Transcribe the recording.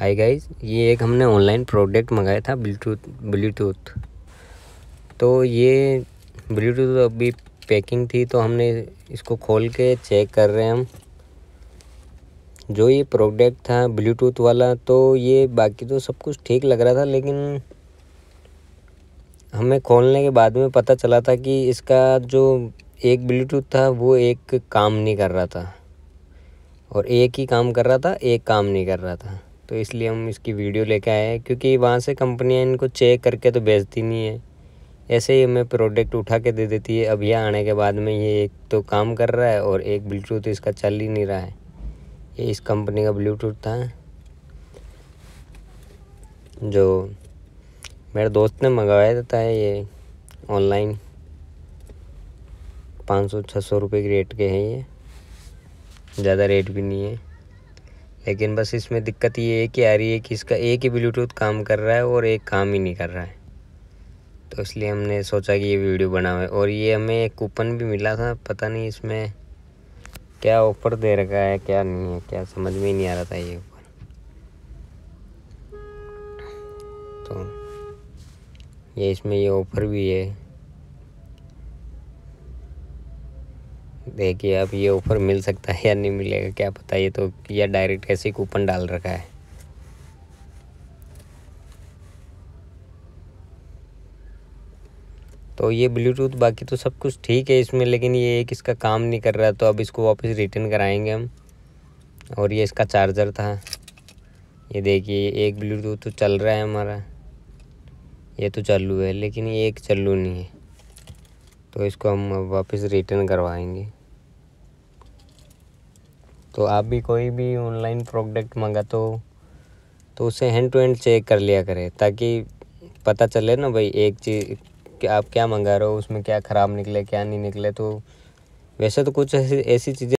hi guys ये एक हमने ऑनलाइन प्रोडक्ट मंगाया था ब्लूटूथ ब्लूटूथ तो ये ब्लूटूथ तो अभी पैकिंग थी तो हमने इसको खोल के चेक कर रहे हैं हम जो ये प्रोडक्ट था ब्लूटूथ वाला तो ये बाकी तो सब कुछ ठीक लग रहा था लेकिन हमें खोलने के बाद में पता चला था कि इसका जो एक ब्लूटूथ था वो एक काम नहीं कर रहा था और एक ही काम कर रहा था एक काम नहीं कर रहा था तो इसलिए हम इसकी वीडियो लेके आए हैं क्योंकि वहाँ से कंपनियाँ इनको चेक करके तो बेचती नहीं है ऐसे ही हमें प्रोडक्ट उठा के दे देती है अब यह आने के बाद में ये एक तो काम कर रहा है और एक ब्लूटूथ इसका चल ही नहीं रहा है ये इस कंपनी का ब्लूटूथ था जो मेरे दोस्त ने मंगवाया था ये ऑनलाइन पाँच सौ छः सौ रुपये के रेट के हैं ये ज़्यादा रेट भी नहीं है लेकिन बस इसमें दिक्कत ये है कि आ रही है कि इसका एक ही ब्लूटूथ काम कर रहा है और एक काम ही नहीं कर रहा है तो इसलिए हमने सोचा कि ये वीडियो बनावे और ये हमें एक कूपन भी मिला था पता नहीं इसमें क्या ऑफर दे रखा है क्या नहीं है क्या समझ में ही नहीं आ रहा था ये ऊपर तो ये इसमें ये ऑफर भी है देखिए अब ये ऑफ़र मिल सकता है या नहीं मिलेगा क्या पता ये तो या डायरेक्ट ऐसे कूपन डाल रखा है तो ये ब्लूटूथ बाकी तो सब कुछ ठीक है इसमें लेकिन ये एक इसका काम नहीं कर रहा तो अब इसको वापस रिटर्न कराएंगे हम और ये इसका चार्जर था ये देखिए एक ब्लूटूथ तो चल रहा है हमारा ये तो चालू है लेकिन ये एक चालू नहीं है तो इसको हम वापस रिटर्न करवाएंगे तो आप भी कोई भी ऑनलाइन प्रोडक्ट मंगा तो तो उसे हैंड टू हैंड चेक कर लिया करें ताकि पता चले ना भाई एक चीज़ कि आप क्या मंगा रहे हो उसमें क्या ख़राब निकले क्या नहीं निकले तो वैसे तो कुछ ऐसी ऐसी चीज़ें